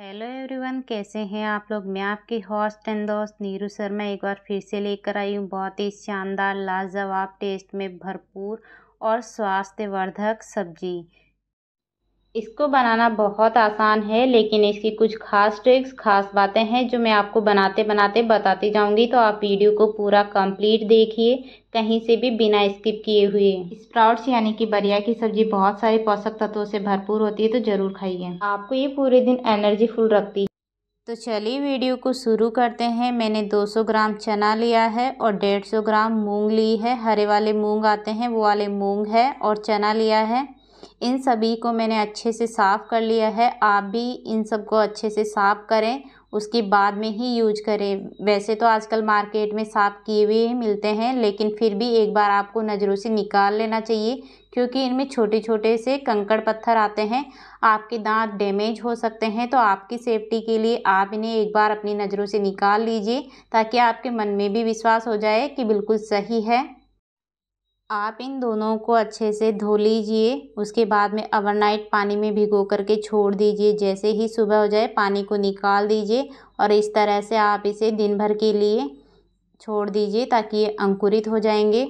hello everyone कैसे हैं आप लोग मैं आपकी हॉस्ट एंड दोस्त नीरू शर्मा एक बार फिर से लेकर आई हूँ बहुत ही शानदार लाजवाब टेस्ट में भरपूर और स्वास्थ्यवर्धक सब्जी इसको बनाना बहुत आसान है लेकिन इसकी कुछ खास ट्रिक्स खास बातें हैं जो मैं आपको बनाते बनाते बताती जाऊंगी तो आप वीडियो को पूरा कंप्लीट देखिए कहीं से भी बिना स्किप किए हुए स्प्राउट्स यानी कि बरिया की सब्जी बहुत सारे पोषक तत्वों से भरपूर होती है तो ज़रूर खाइए आपको ये पूरे दिन एनर्जीफुल रखती है तो चलिए वीडियो को शुरू करते हैं मैंने 200 ग्राम चना लिया है और 150 ग्राम मूंग ली है हरे वाले मूंग आते हैं वो वाले मूंग है और चना लिया है इन सभी को मैंने अच्छे से साफ़ कर लिया है आप भी इन सबको अच्छे से साफ़ करें उसके बाद में ही यूज करें वैसे तो आजकल मार्केट में साफ़ किए हुए ही मिलते हैं लेकिन फिर भी एक बार आपको नज़रों से निकाल लेना चाहिए क्योंकि इनमें छोटे छोटे से कंकड़ पत्थर आते हैं आपके दांत डैमेज हो सकते हैं तो आपकी सेफ्टी के लिए आप इन्हें एक बार अपनी नज़रों से निकाल लीजिए ताकि आपके मन में भी विश्वास हो जाए कि बिल्कुल सही है आप इन दोनों को अच्छे से धो लीजिए उसके बाद में ओवरनाइट पानी में भिगो करके छोड़ दीजिए जैसे ही सुबह हो जाए पानी को निकाल दीजिए और इस तरह से आप इसे दिन भर के लिए छोड़ दीजिए ताकि ये अंकुरित हो जाएंगे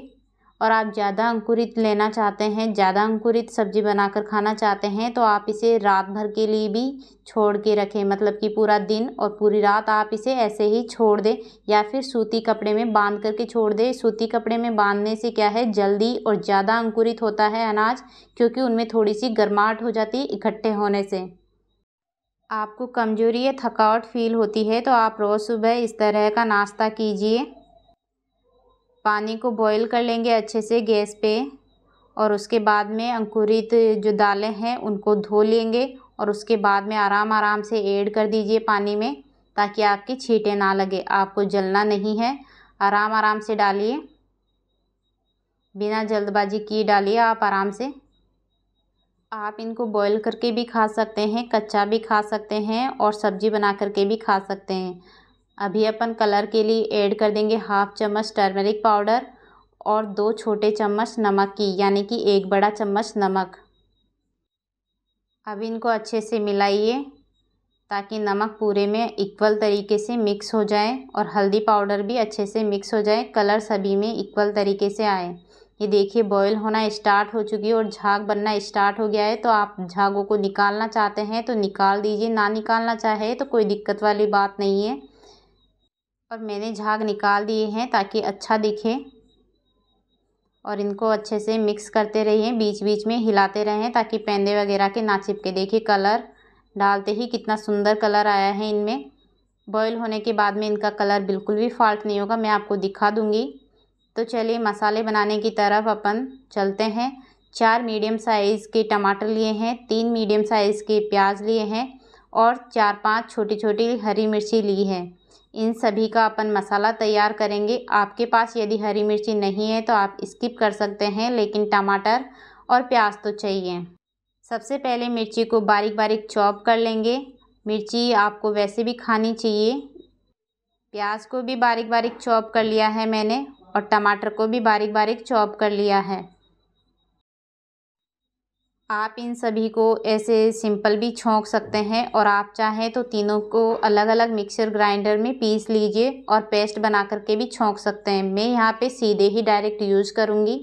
और आप ज़्यादा अंकुरित लेना चाहते हैं ज़्यादा अंकुरित सब्ज़ी बनाकर खाना चाहते हैं तो आप इसे रात भर के लिए भी छोड़ के रखें मतलब कि पूरा दिन और पूरी रात आप इसे ऐसे ही छोड़ दें या फिर सूती कपड़े में बांध करके छोड़ दें सूती कपड़े में बांधने से क्या है जल्दी और ज़्यादा अंकुरित होता है अनाज क्योंकि उनमें थोड़ी सी गर्माहट हो जाती है इकट्ठे होने से आपको कमजोरी या थकावट फील होती है तो आप रोज़ सुबह इस तरह का नाश्ता कीजिए पानी को बॉईल कर लेंगे अच्छे से गैस पे और उसके बाद में अंकुरित जो दालें हैं उनको धो लेंगे और उसके बाद में आराम आराम से ऐड कर दीजिए पानी में ताकि आपकी छीटें ना लगे आपको जलना नहीं है आराम आराम से डालिए बिना जल्दबाजी किए डालिए आप आराम से आप इनको बॉईल करके भी खा सकते हैं कच्चा भी खा सकते हैं और सब्ज़ी बना करके भी खा सकते हैं अभी अपन कलर के लिए ऐड कर देंगे हाफ चम्मच टर्मरिक पाउडर और दो छोटे चम्मच नमक की यानी कि एक बड़ा चम्मच नमक अब इनको अच्छे से मिलाइए ताकि नमक पूरे में इक्वल तरीके से मिक्स हो जाए और हल्दी पाउडर भी अच्छे से मिक्स हो जाए कलर सभी में इक्वल तरीके से आए ये देखिए बॉयल होना स्टार्ट हो चुकी है और झाग बनना स्टार्ट हो गया है तो आप झागों को निकालना चाहते हैं तो निकाल दीजिए ना निकालना चाहे तो कोई दिक्कत वाली बात नहीं है और मैंने झाग निकाल दिए हैं ताकि अच्छा दिखे और इनको अच्छे से मिक्स करते रहिए बीच बीच में हिलाते रहें ताकि पेंदे वगैरह के ना चिपके देखिए कलर डालते ही कितना सुंदर कलर आया है इनमें बॉयल होने के बाद में इनका कलर बिल्कुल भी फॉल्ट नहीं होगा मैं आपको दिखा दूँगी तो चलिए मसाले बनाने की तरफ अपन चलते हैं चार मीडियम साइज़ के टमाटर लिए हैं तीन मीडियम साइज़ के प्याज लिए हैं और चार पाँच छोटी छोटी हरी मिर्ची ली है इन सभी का अपन मसाला तैयार करेंगे आपके पास यदि हरी मिर्ची नहीं है तो आप स्किप कर सकते हैं लेकिन टमाटर और प्याज तो चाहिए सबसे पहले मिर्ची को बारीक बारीक चॉप कर लेंगे मिर्ची आपको वैसे भी खानी चाहिए प्याज को भी बारीक बारीक चॉप कर लिया है मैंने और टमाटर को भी बारीक बारीक चॉप कर लिया है आप इन सभी को ऐसे सिंपल भी छोंक सकते हैं और आप चाहें तो तीनों को अलग अलग मिक्सर ग्राइंडर में पीस लीजिए और पेस्ट बना करके भी छोंक सकते हैं मैं यहाँ पे सीधे ही डायरेक्ट यूज़ करूँगी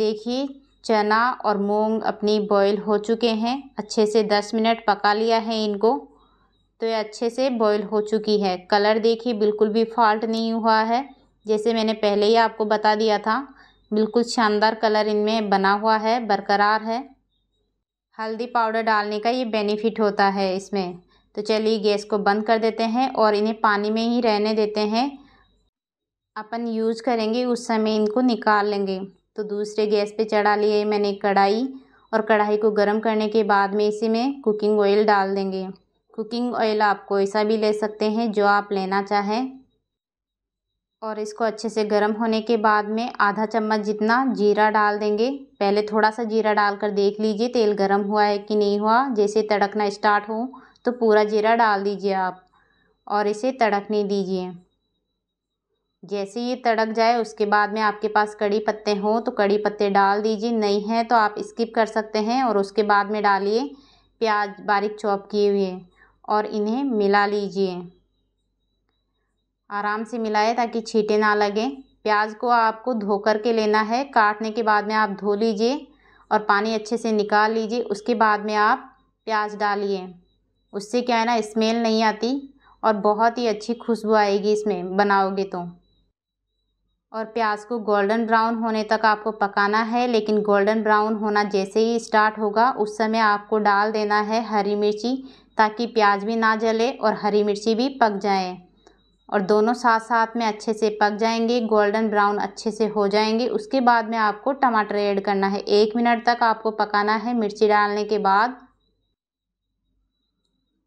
देखिए चना और मूंग अपनी बॉईल हो चुके हैं अच्छे से दस मिनट पका लिया है इनको तो ये अच्छे से बॉईल हो चुकी है कलर देखिए बिल्कुल भी फॉल्ट नहीं हुआ है जैसे मैंने पहले ही आपको बता दिया था बिल्कुल शानदार कलर इनमें बना हुआ है बरकरार है हल्दी पाउडर डालने का ये बेनिफिट होता है इसमें तो चलिए गैस को बंद कर देते हैं और इन्हें पानी में ही रहने देते हैं अपन यूज करेंगे उस समय इनको निकाल लेंगे तो दूसरे गैस पे चढ़ा लिए मैंने कढ़ाई और कढ़ाई को गर्म करने के बाद में इसी में कुकिंग ऑयल डाल देंगे कुकिंग ऑयल आप कोई सा भी ले सकते हैं जो आप लेना चाहें और इसको अच्छे से गर्म होने के बाद में आधा चम्मच जितना जीरा डाल देंगे पहले थोड़ा सा जीरा डालकर देख लीजिए तेल गर्म हुआ है कि नहीं हुआ जैसे तड़कना स्टार्ट हो तो पूरा जीरा डाल दीजिए आप और इसे तड़कने दीजिए जैसे ये तड़क जाए उसके बाद में आपके पास कड़ी पत्ते हो तो कड़ी पत्ते डाल दीजिए नहीं है तो आप स्किप कर सकते हैं और उसके बाद में डालिए प्याज बारीक चॉप किए हुए और इन्हें मिला लीजिए आराम से मिलाएं ताकि छीटे ना लगें प्याज को आपको धो कर के लेना है काटने के बाद में आप धो लीजिए और पानी अच्छे से निकाल लीजिए उसके बाद में आप प्याज डालिए उससे क्या है ना स्मेल नहीं आती और बहुत ही अच्छी खुशबू आएगी इसमें बनाओगे तो और प्याज को गोल्डन ब्राउन होने तक आपको पकाना है लेकिन गोल्डन ब्राउन होना जैसे ही स्टार्ट होगा उस समय आपको डाल देना है हरी मिर्ची ताकि प्याज भी ना जले और हरी मिर्ची भी पक जाए और दोनों साथ साथ में अच्छे से पक जाएंगे गोल्डन ब्राउन अच्छे से हो जाएंगे उसके बाद में आपको टमाटर ऐड करना है एक मिनट तक आपको पकाना है मिर्ची डालने के बाद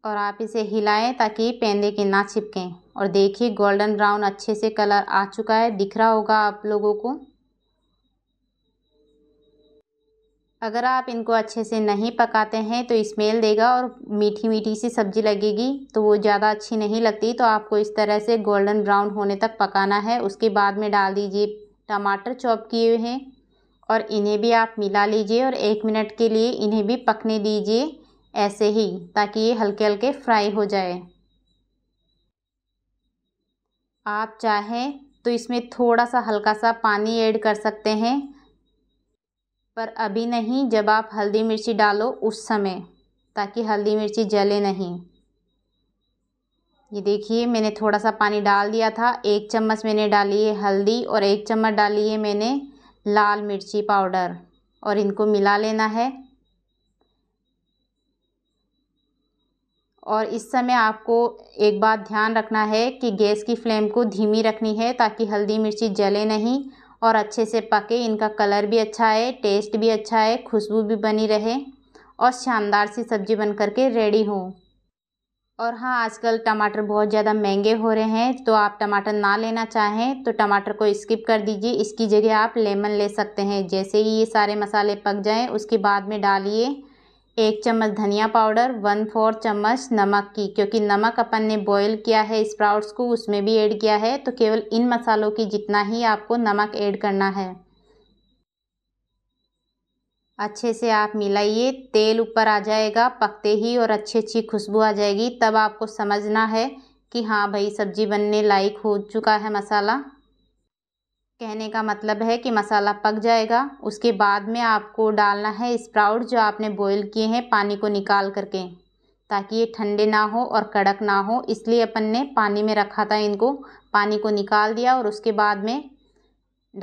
और आप इसे हिलाएं ताकि पेंदे के ना छिपकें और देखिए गोल्डन ब्राउन अच्छे से कलर आ चुका है दिख रहा होगा आप लोगों को अगर आप इनको अच्छे से नहीं पकाते हैं तो स्मेल देगा और मीठी मीठी सी सब्ज़ी लगेगी तो वो ज़्यादा अच्छी नहीं लगती तो आपको इस तरह से गोल्डन ब्राउन होने तक पकाना है उसके बाद में डाल दीजिए टमाटर चॉप किए हुए हैं और इन्हें भी आप मिला लीजिए और एक मिनट के लिए इन्हें भी पकने दीजिए ऐसे ही ताकि ये हल्के हल्के फ्राई हो जाए आप चाहें तो इसमें थोड़ा सा हल्का सा पानी ऐड कर सकते हैं पर अभी नहीं जब आप हल्दी मिर्ची डालो उस समय ताकि हल्दी मिर्ची जले नहीं ये देखिए मैंने थोड़ा सा पानी डाल दिया था एक चम्मच मैंने डाली है हल्दी और एक चम्मच डाली है मैंने लाल मिर्ची पाउडर और इनको मिला लेना है और इस समय आपको एक बात ध्यान रखना है कि गैस की फ्लेम को धीमी रखनी है ताकि हल्दी मिर्ची जले नहीं और अच्छे से पके इनका कलर भी अच्छा है टेस्ट भी अच्छा है खुशबू भी बनी रहे और शानदार सी सब्ज़ी बन करके के रेडी हो और हाँ आजकल टमाटर बहुत ज़्यादा महंगे हो रहे हैं तो आप टमाटर ना लेना चाहें तो टमाटर को स्किप कर दीजिए इसकी जगह आप लेमन ले सकते हैं जैसे ही ये सारे मसाले पक जाएं उसके बाद में डालिए एक चम्मच धनिया पाउडर वन फोर चम्मच नमक की क्योंकि नमक अपन ने बॉईल किया है स्प्राउट्स को उसमें भी ऐड किया है तो केवल इन मसालों की जितना ही आपको नमक ऐड करना है अच्छे से आप मिलाइए तेल ऊपर आ जाएगा पकते ही और अच्छी अच्छी खुशबू आ जाएगी तब आपको समझना है कि हाँ भाई सब्ज़ी बनने लायक हो चुका है मसाला कहने का मतलब है कि मसाला पक जाएगा उसके बाद में आपको डालना है स्प्राउट जो आपने बॉईल किए हैं पानी को निकाल करके ताकि ये ठंडे ना हो और कड़क ना हो इसलिए अपन ने पानी में रखा था इनको पानी को निकाल दिया और उसके बाद में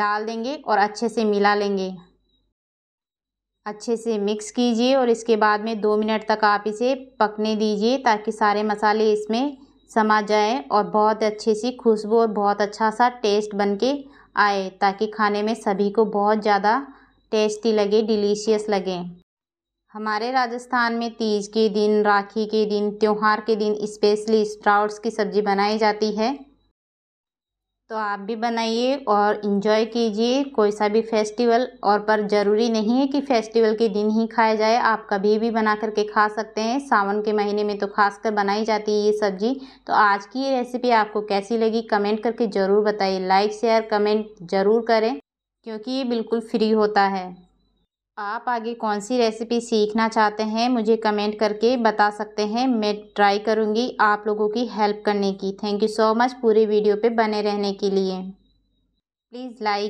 डाल देंगे और अच्छे से मिला लेंगे अच्छे से मिक्स कीजिए और इसके बाद में दो मिनट तक आप इसे पकने दीजिए ताकि सारे मसाले इसमें समा जाए और बहुत अच्छे सी खुशबू और बहुत अच्छा सा टेस्ट बन के आए ताकि खाने में सभी को बहुत ज़्यादा टेस्टी लगे डिलीशियस लगे हमारे राजस्थान में तीज के दिन राखी के दिन त्यौहार के दिन स्पेशली स्प्राउट्स की सब्ज़ी बनाई जाती है तो आप भी बनाइए और इन्जॉय कीजिए कोई सा भी फेस्टिवल और पर ज़रूरी नहीं है कि फेस्टिवल के दिन ही खाया जाए आप कभी भी बना करके खा सकते हैं सावन के महीने में तो खास कर बनाई जाती है ये सब्ज़ी तो आज की ये रेसिपी आपको कैसी लगी कमेंट करके ज़रूर बताइए लाइक शेयर कमेंट ज़रूर करें क्योंकि ये बिल्कुल फ्री होता है आप आगे कौन सी रेसिपी सीखना चाहते हैं मुझे कमेंट करके बता सकते हैं मैं ट्राई करूँगी आप लोगों की हेल्प करने की थैंक यू सो मच पूरे वीडियो पे बने रहने के लिए प्लीज़ लाइक